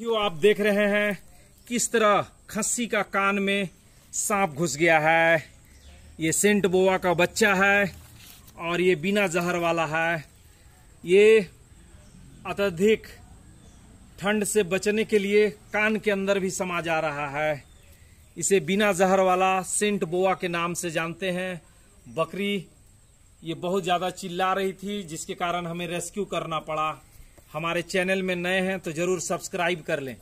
यो आप देख रहे हैं किस तरह खस्सी का कान में सांप घुस गया है ये सेंट बोवा का बच्चा है और ये बिना जहर वाला है ये अत्यधिक ठंड से बचने के लिए कान के अंदर भी समा जा रहा है इसे बिना जहर वाला सेंट बोवा के नाम से जानते हैं बकरी ये बहुत ज़्यादा चिल्ला रही थी जिसके कारण हमें रेस्क्यू करना पड़ा हमारे चैनल में नए हैं तो जरूर सब्सक्राइब कर लें